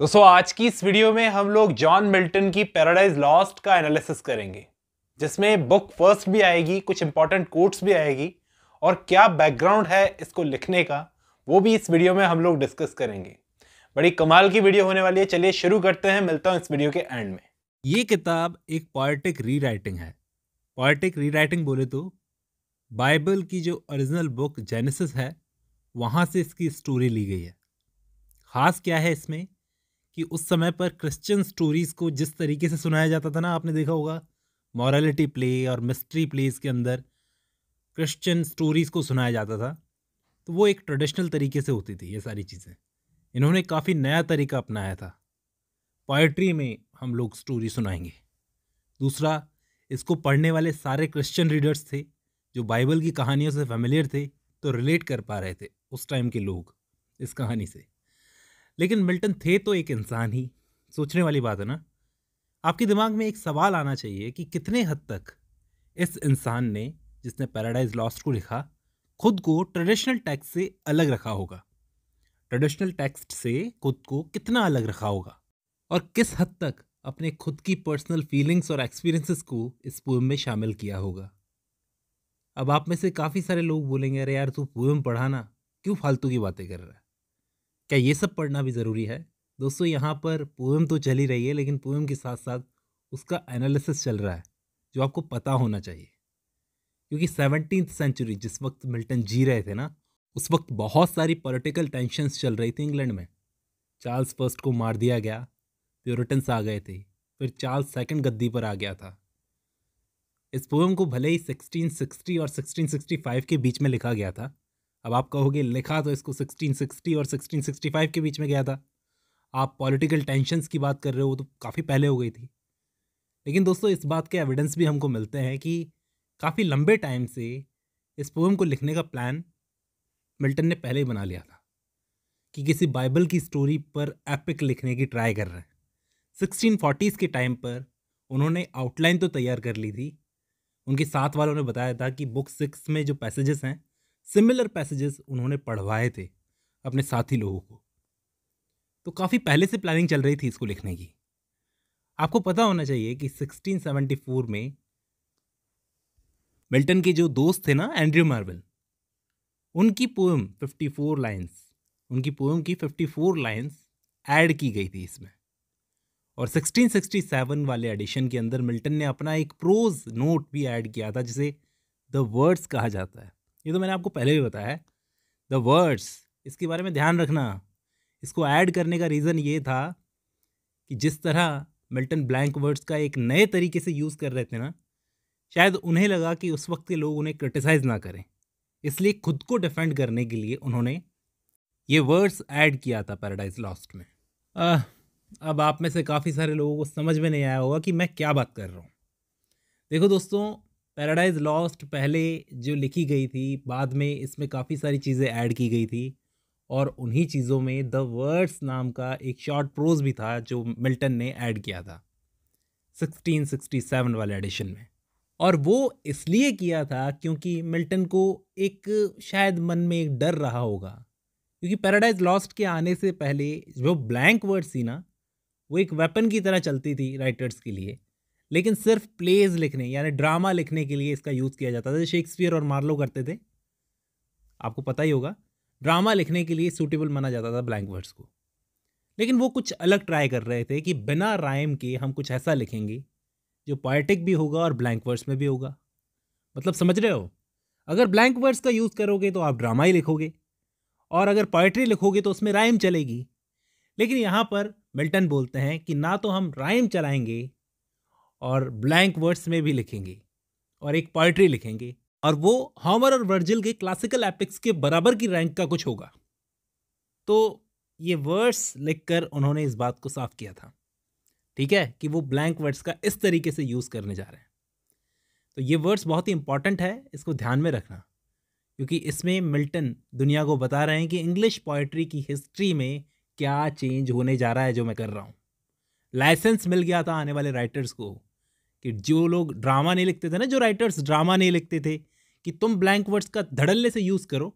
दोस्तों आज की इस वीडियो में हम लोग जॉन मिल्टन की पैराडाइज लॉस्ट का एनालिसिस करेंगे जिसमें बुक फर्स्ट भी आएगी कुछ इंपॉर्टेंट कोट्स भी आएगी और क्या बैकग्राउंड है इसको लिखने का वो भी इस वीडियो में हम लोग डिस्कस करेंगे बड़ी कमाल की वीडियो होने वाली है चलिए शुरू करते हैं मिलता हूँ इस वीडियो के एंड में ये किताब एक पॉइटिक रीराइटिंग है पॉलिटिक रीराइटिंग बोले तो बाइबल की जो ओरिजिनल बुक जेनेसिस है वहाँ से इसकी स्टोरी ली गई है ख़ास क्या है इसमें कि उस समय पर क्रिश्चियन स्टोरीज़ को जिस तरीके से सुनाया जाता था ना आपने देखा होगा मॉरलिटी प्ले और मिस्ट्री प्लेज के अंदर क्रिश्चियन स्टोरीज़ को सुनाया जाता था तो वो एक ट्रेडिशनल तरीके से होती थी ये सारी चीज़ें इन्होंने काफ़ी नया तरीका अपनाया था पोइट्री में हम लोग स्टोरी सुनाएंगे दूसरा इसको पढ़ने वाले सारे क्रिश्चियन रीडर्स थे जो बाइबल की कहानियों से फेमिलियर थे तो रिलेट कर पा रहे थे उस टाइम के लोग इस कहानी से लेकिन मिल्टन थे तो एक इंसान ही सोचने वाली बात है ना आपके दिमाग में एक सवाल आना चाहिए कि कितने हद तक इस इंसान ने जिसने पैराडाइज लॉस्ट को लिखा खुद को ट्रेडिशनल टेक्स्ट से अलग रखा होगा ट्रेडिशनल टेक्स्ट से खुद को कितना अलग रखा होगा और किस हद तक अपने खुद की पर्सनल फीलिंग्स और एक्सपीरियंसेस को इस पोएम में शामिल किया होगा अब आप में से काफ़ी सारे लोग बोलेंगे अरे यार तू पोएम पढ़ाना क्यों फालतू की बातें कर रहा है क्या ये सब पढ़ना भी ज़रूरी है दोस्तों यहाँ पर पोएम तो चल ही रही है लेकिन पोएम के साथ साथ उसका एनालिसिस चल रहा है जो आपको पता होना चाहिए क्योंकि सेवनटीन सेंचुरी जिस वक्त मिल्टन जी रहे थे ना उस वक्त बहुत सारी पॉलिटिकल टेंशनस चल रही थी इंग्लैंड में चार्ल्स फर्स्ट को मार दिया गया प्योरिटन्स आ गए थे फिर चार्ल्स सेकेंड गद्दी पर आ गया था इस पोएम को भले ही 1660 और 1665 के बीच में लिखा गया था अब आप कहोगे लिखा तो इसको 1660 और 1665 के बीच में गया था आप पॉलिटिकल टेंशनस की बात कर रहे हो तो काफ़ी पहले हो गई थी लेकिन दोस्तों इस बात के एविडेंस भी हमको मिलते हैं कि काफ़ी लंबे टाइम से इस पोएम को लिखने का प्लान मिल्टन ने पहले ही बना लिया था कि किसी बाइबल की स्टोरी पर एपिक लिखने की ट्राई कर रहे हैं सिक्सटीन फोर्टीज़ के टाइम पर उन्होंने आउटलाइन तो तैयार कर ली थी उनके साथ वालों ने बताया था कि बुक सिक्स में जो पैसेजेस हैं सिमिलर पैसेजेस उन्होंने पढ़वाए थे अपने साथी लोगों को तो काफ़ी पहले से प्लानिंग चल रही थी इसको लिखने की आपको पता होना चाहिए कि 1674 में मिल्टन के जो दोस्त थे ना एंड्रयू मार्बल उनकी पोएम 54 लाइंस उनकी पोएम की 54 लाइंस ऐड की गई थी इसमें और 1667 वाले एडिशन के अंदर मिल्टन ने अपना एक प्रोज नोट भी ऐड किया था जिसे द वर्ड्स कहा जाता है ये तो मैंने आपको पहले भी बताया है द वर्ड्स इसके बारे में ध्यान रखना इसको ऐड करने का रीज़न ये था कि जिस तरह मिल्टन ब्लैंक वर्ड्स का एक नए तरीके से यूज़ कर रहे थे ना शायद उन्हें लगा कि उस वक्त के लोग उन्हें क्रिटिसाइज़ ना करें इसलिए खुद को डिफेंड करने के लिए उन्होंने ये वर्ड्स ऐड किया था पैराडाइज लॉस्ट में आ, अब आप में से काफ़ी सारे लोगों को समझ में नहीं आया होगा कि मैं क्या बात कर रहा हूँ देखो दोस्तों पैराडाइज लॉस्ट पहले जो लिखी गई थी बाद में इसमें काफ़ी सारी चीज़ें ऐड की गई थी और उन्हीं चीज़ों में द वर्ड्स नाम का एक शॉर्ट प्रोज भी था जो मिल्टन ने ऐड किया था 1667 वाले एडिशन में और वो इसलिए किया था क्योंकि मिल्टन को एक शायद मन में एक डर रहा होगा क्योंकि पैराडाइज लॉस्ट के आने से पहले जो ब्लैंक वर्ड्स थी ना वो एक वेपन की तरह चलती थी राइटर्स के लिए लेकिन सिर्फ प्लेज लिखने यानी ड्रामा लिखने के लिए इसका यूज़ किया जाता था शेक्सपियर और मार्लो करते थे आपको पता ही होगा ड्रामा लिखने के लिए सूटेबल माना जाता था ब्लैंक वर्ड्स को लेकिन वो कुछ अलग ट्राई कर रहे थे कि बिना राइम के हम कुछ ऐसा लिखेंगे जो पॉइटिक भी होगा और ब्लैंक वर्ड्स में भी होगा मतलब समझ रहे हो अगर ब्लैंक वर्ड्स का यूज़ करोगे तो आप ड्रामा ही लिखोगे और अगर पोइट्री लिखोगे तो उसमें राइम चलेगी लेकिन यहाँ पर मिल्टन बोलते हैं कि ना तो हम राइम चलाएंगे और ब्लैंक वर्ड्स में भी लिखेंगी और एक पोइट्री लिखेंगी और वो हॉमर और वर्जिल के क्लासिकल एपिक्स के बराबर की रैंक का कुछ होगा तो ये वर्ड्स लिखकर उन्होंने इस बात को साफ किया था ठीक है कि वो ब्लैंक वर्ड्स का इस तरीके से यूज़ करने जा रहे हैं तो ये वर्ड्स बहुत ही इंपॉर्टेंट है इसको ध्यान में रखना क्योंकि इसमें मिल्टन दुनिया को बता रहे हैं कि इंग्लिश पोइट्री की हिस्ट्री में क्या चेंज होने जा रहा है जो मैं कर रहा हूँ लाइसेंस मिल गया था आने वाले राइटर्स को कि जो लोग ड्रामा नहीं लिखते थे ना जो राइटर्स ड्रामा नहीं लिखते थे कि तुम ब्लैंक वर्ड्स का धड़ल्ले से यूज़ करो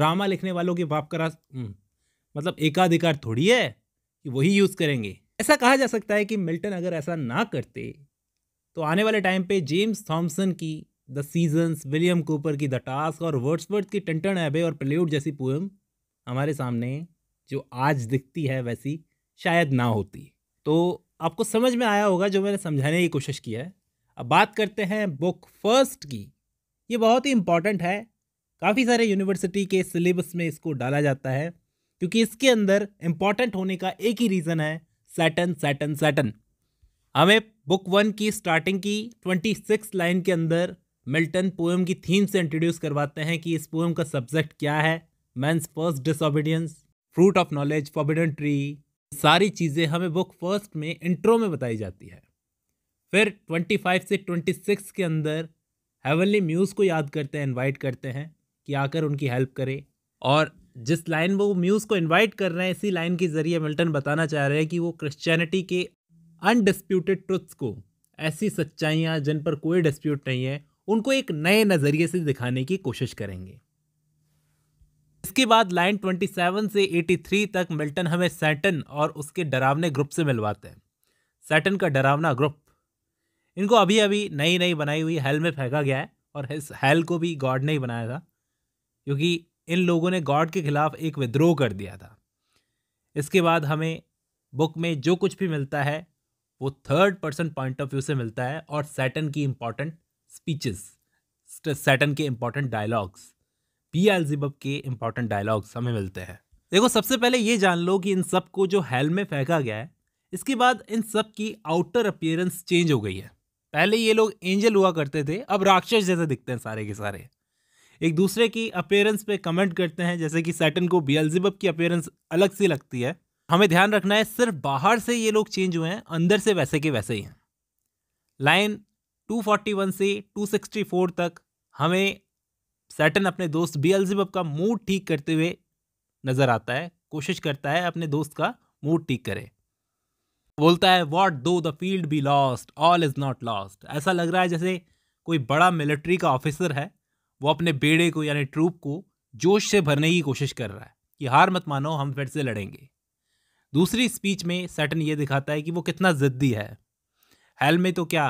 ड्रामा लिखने वालों के बाप का हम्म, मतलब एकाधिकार थोड़ी है कि वही यूज़ करेंगे ऐसा कहा जा सकता है कि मिल्टन अगर ऐसा ना करते तो आने वाले टाइम पे जेम्स थॉम्सन की द सीजन्स विलियम कूपर की द टास्क और वर्ड्सवर्थ की टंटन एबे और प्लेउड जैसी पोएम हमारे सामने जो आज दिखती है वैसी शायद ना होती तो आपको समझ में आया होगा जो मैंने समझाने की कोशिश की है अब बात करते हैं बुक फर्स्ट की ये बहुत ही इम्पॉर्टेंट है काफ़ी सारे यूनिवर्सिटी के सिलेबस में इसको डाला जाता है क्योंकि इसके अंदर इम्पॉर्टेंट होने का एक ही रीज़न है सैटन सैटन सैटन हमें बुक वन की स्टार्टिंग की ट्वेंटी सिक्स लाइन के अंदर मिल्टन पोएम की थीम से इंट्रोड्यूस करवाते हैं कि इस पोएम का सब्जेक्ट क्या है man's first disobedience fruit of knowledge forbidden tree सारी चीज़ें हमें बुक फर्स्ट में इंट्रो में बताई जाती है फिर 25 से 26 के अंदर हेवनली म्यूज़ को याद करते हैं इनवाइट करते हैं कि आकर उनकी हेल्प करे और जिस लाइन वो म्यूज़ को इनवाइट कर रहे हैं इसी लाइन के ज़रिए मिल्टन बताना चाह रहे हैं कि वो क्रिश्चियनिटी के अनडिस्प्यूटेड ट्रुथ्स को ऐसी सच्चाइयाँ जिन पर कोई डिस्प्यूट नहीं है उनको एक नए नज़रिए से दिखाने की कोशिश करेंगे इसके बाद लाइन 27 से 83 तक मिल्टन हमें सैटन और उसके डरावने ग्रुप से मिलवाते हैं सैटन का डरावना ग्रुप इनको अभी अभी नई नई बनाई हुई हेल में फेंका गया है और इस हेल को भी गॉड ने ही बनाया था क्योंकि इन लोगों ने गॉड के खिलाफ एक विद्रोह कर दिया था इसके बाद हमें बुक में जो कुछ भी मिलता है वो third person point of view से मिलता है और सैटन की इम्पॉर्टेंट स्पीचेस सैटन के इम्पॉर्टेंट डायलॉग्स पी एलजिबब के इंपॉर्टेंट डायलॉग्स हमें मिलते हैं देखो सबसे पहले ये जान लो कि इन सब को जो हेल में फेंका गया है इसके बाद इन सब की आउटर अपियरेंस चेंज हो गई है पहले ये लोग एंजल हुआ करते थे अब राक्षस जैसे दिखते हैं सारे के सारे एक दूसरे की अपेयरेंस पे कमेंट करते हैं जैसे कि सैटन को बियलजिबब की अपेयरेंस अलग सी लगती है हमें ध्यान रखना है सिर्फ बाहर से ये लोग चेंज हुए हैं अंदर से वैसे के वैसे ही हैं लाइन 241 से 264 तक हमें सैटन अपने दोस्त बी का मूड ठीक करते हुए नजर आता है कोशिश करता है अपने दोस्त का मूड ठीक करे बोलता है what though the field be lost all is not lost ऐसा लग रहा है जैसे कोई बड़ा मिलिट्री का ऑफिसर है वो अपने बेड़े को यानी ट्रूप को जोश से भरने की कोशिश कर रहा है कि हार मत मानो हम फिर से लड़ेंगे दूसरी स्पीच में सैटन ये दिखाता है कि वो कितना ज़िद्दी है हेल में तो क्या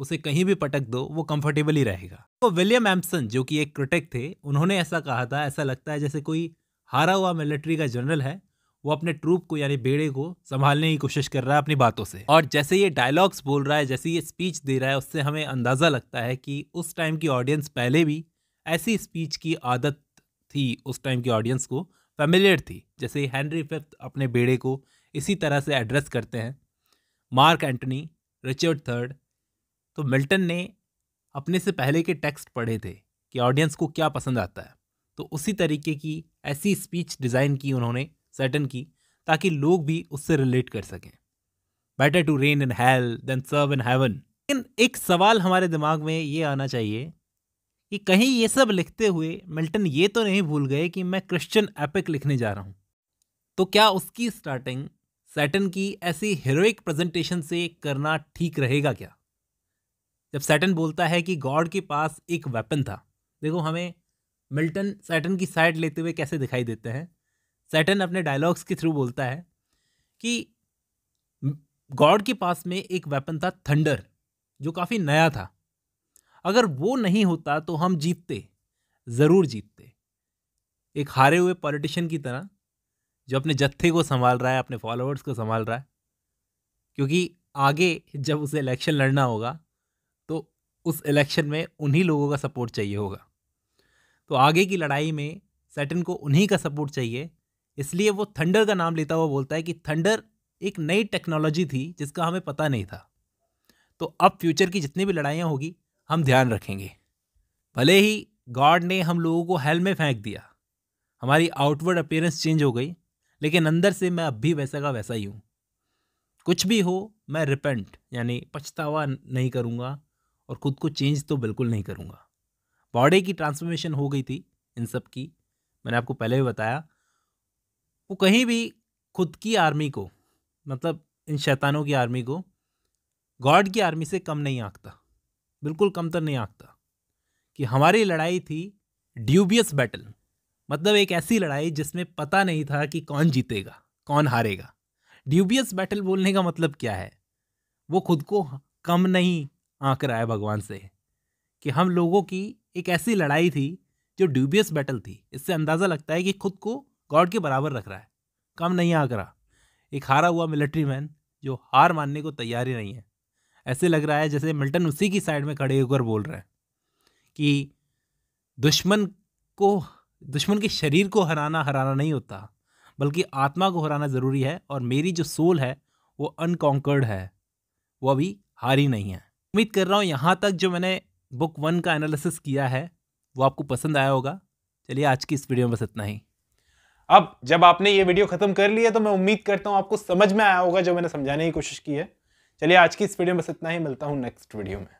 उसे कहीं भी पटक दो वो कंफर्टेबल ही रहेगा तो विलियम एम्पसन जो कि एक क्रिटिक थे उन्होंने ऐसा कहा था ऐसा लगता है जैसे कोई हारा हुआ मिलिट्री का जनरल है वो अपने ट्रूप को यानी बेड़े को संभालने की कोशिश कर रहा है अपनी बातों से और जैसे ये डायलॉग्स बोल रहा है जैसे ये स्पीच दे रहा है उससे हमें अंदाज़ा लगता है कि उस टाइम की ऑडियंस पहले भी ऐसी स्पीच की आदत थी उस टाइम की ऑडियंस को फेमिलियर थी जैसे हैंनरी फिफ्थ अपने बेड़े को इसी तरह से एड्रेस करते हैं मार्क एंटनी रिचर्ड थर्ड तो मिल्टन ने अपने से पहले के टेक्स्ट पढ़े थे कि ऑडियंस को क्या पसंद आता है तो उसी तरीके की ऐसी स्पीच डिज़ाइन की उन्होंने सेटन की ताकि लोग भी उससे रिलेट कर सकें better to reign in hell than serve in heaven लेकिन एक सवाल हमारे दिमाग में ये आना चाहिए कि कहीं ये सब लिखते हुए मिल्टन ये तो नहीं भूल गए कि मैं क्रिश्चियन एपिक लिखने जा रहा हूँ तो क्या उसकी स्टार्टिंग सैटन की ऐसी हीरोइक प्रेजेंटेशन से करना ठीक रहेगा क्या जब सैटन बोलता है कि गॉड के पास एक वेपन था देखो हमें मिल्टन सैटन की साइड लेते हुए कैसे दिखाई देते हैं सैटन अपने डायलॉग्स के थ्रू बोलता है कि गॉड के पास में एक वेपन था थंडर जो काफ़ी नया था अगर वो नहीं होता तो हम जीतते ज़रूर जीतते एक हारे हुए पॉलिटिशियन की तरह जो अपने जत्थे को संभाल रहा है अपने फॉलोअर्स को संभाल रहा है क्योंकि आगे जब उसे इलेक्शन लड़ना होगा उस इलेक्शन में उन्हीं लोगों का सपोर्ट चाहिए होगा तो आगे की लड़ाई में सेटन को उन्हीं का सपोर्ट चाहिए इसलिए वो थंडर का नाम लेता हुआ बोलता है कि थंडर एक नई टेक्नोलॉजी थी जिसका हमें पता नहीं था तो अब फ्यूचर की जितनी भी लड़ाइयाँ होगी हम ध्यान रखेंगे भले ही गॉड ने हम लोगों को हेल में फेंक दिया हमारी आउटवर्ड अपेयरेंस चेंज हो गई लेकिन अंदर से मैं अब भी वैसा का वैसा ही हूँ कुछ भी हो मैं रिपेंट यानी पछतावा नहीं करूँगा और ख़ुद को चेंज तो बिल्कुल नहीं करूँगा बॉडी की ट्रांसफॉर्मेशन हो गई थी इन सब की मैंने आपको पहले भी बताया वो कहीं भी खुद की आर्मी को मतलब इन शैतानों की आर्मी को गॉड की आर्मी से कम नहीं आँखता बिल्कुल कम तर नहीं आँखता कि हमारी लड़ाई थी ड्यूबियस बैटल मतलब एक ऐसी लड़ाई जिसमें पता नहीं था कि कौन जीतेगा कौन हारेगा ड्यूबियस बैटल बोलने का मतलब क्या है वो खुद को कम नहीं आंक रहा है भगवान से कि हम लोगों की एक ऐसी लड़ाई थी जो ड्यूबियस बैटल थी इससे अंदाज़ा लगता है कि खुद को गॉड के बराबर रख रहा है कम नहीं आंक रहा एक हारा हुआ मिलिट्री मैन जो हार मानने को तैयार ही नहीं है ऐसे लग रहा है जैसे मिल्टन उसी की साइड में खड़े होकर बोल रहे हैं कि दुश्मन को दुश्मन के शरीर को हराना हराना नहीं होता बल्कि आत्मा को हराना ज़रूरी है और मेरी जो सोल है वो अनकॉन्कर्ड है वो अभी हारी नहीं है उम्मीद कर रहा हूँ यहाँ तक जो मैंने बुक वन का एनालिसिस किया है वो आपको पसंद आया होगा चलिए आज की इस वीडियो में बस इतना ही अब जब आपने ये वीडियो खत्म कर लिया तो मैं उम्मीद करता हूँ आपको समझ में आया होगा जो मैंने समझाने की कोशिश की है चलिए आज की इस वीडियो में बस इतना ही मिलता हूँ नेक्स्ट वीडियो में